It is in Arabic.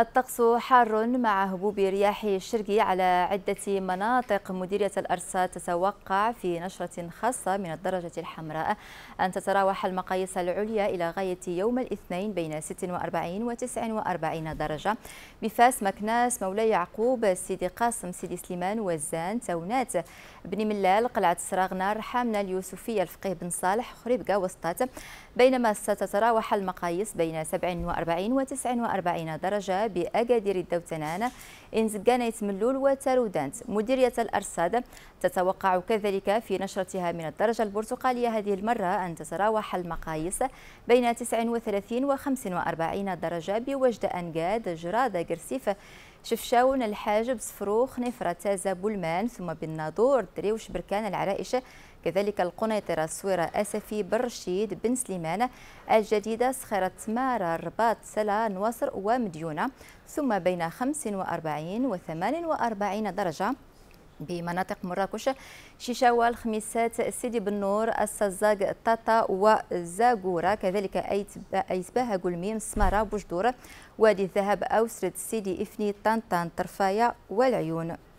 الطقس حار مع هبوب رياح الشرقي على عدة مناطق مديرية الأرصاد تتوقع في نشرة خاصة من الدرجة الحمراء أن تتراوح المقاييس العليا إلى غاية يوم الاثنين بين 46 و 49 درجة بفاس مكناس مولاي يعقوب سيدي قاسم سيدي سليمان وزان تونات بن ملال قلعة سراغنار حامنا اليوسفية الفقيه بن صالح خريبكة وسطات بينما ستتراوح المقاييس بين 47 و 49 درجة بأكادير الدوتنان إنزقانيت ملول وتارودانت مديرية الأرصاد تتوقع كذلك في نشرتها من الدرجة البرتقالية هذه المرة أن تتراوح المقاييس بين 39 و 45 درجة بوجد أنقاد جرادة جرسيفة شفشاون الحاجب صفروخ نفرة بولمان ثم بالناظور دريوش بركان العرائشة كذلك القنيطرة الصويرة أسفي برشيد بن سليمان الجديدة صخرة تمارة الرباط سلا نواصر ومديونة ثم بين 45 و 48 درجة بمناطق مراكش شيشاوى الخميسات سيدي بن نور السزاق طاطا وزاغورة كذلك أيتباها قلميم سمارة بوجدور وادي الذهب أوسرد سيدي إفني طنطان طرفايا والعيون